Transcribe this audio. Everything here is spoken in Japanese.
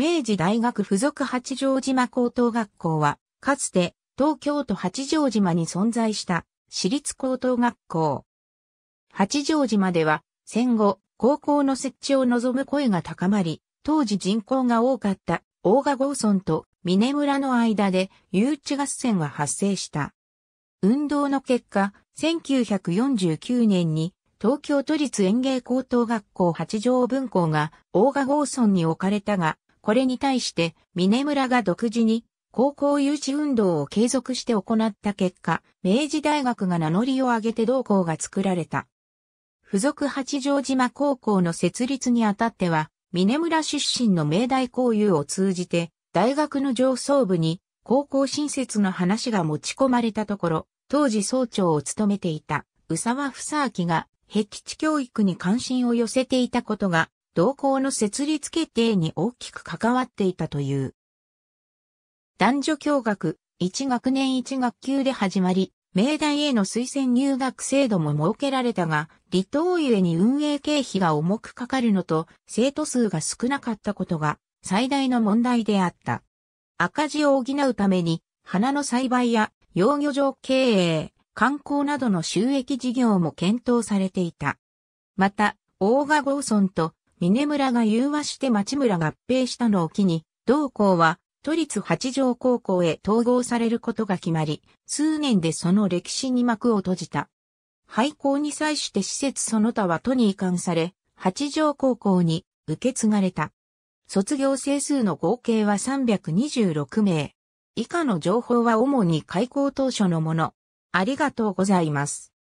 明治大学附属八丈島高等学校は、かつて東京都八丈島に存在した私立高等学校。八丈島では戦後高校の設置を望む声が高まり、当時人口が多かった大賀郷村と峰村の間で誘致合戦が発生した。運動の結果、1949年に東京都立園芸高等学校八条分校が大賀郷村に置かれたが、これに対して峰村が独自に高校誘致運動を継続して行った結果、明治大学が名乗りを上げて同校が作られた。付属八丈島高校の設立にあたっては、峰村出身の明大校友を通じて、大学の上層部に高校新設の話が持ち込まれたところ、当時総長を務めていた宇沢房明が、壁地教育に関心を寄せていたことが同校の設立決定に大きく関わっていたという。男女共学、一学年一学級で始まり、明大への推薦入学制度も設けられたが、離島ゆえに運営経費が重くかかるのと、生徒数が少なかったことが最大の問題であった。赤字を補うために、花の栽培や養魚場経営、観光などの収益事業も検討されていた。また、大賀豪村と峰村が融和して町村合併したのを機に、同校は都立八条高校へ統合されることが決まり、数年でその歴史に幕を閉じた。廃校に際して施設その他は都に移管され、八条高校に受け継がれた。卒業生数の合計は326名。以下の情報は主に開校当初のもの。ありがとうございます。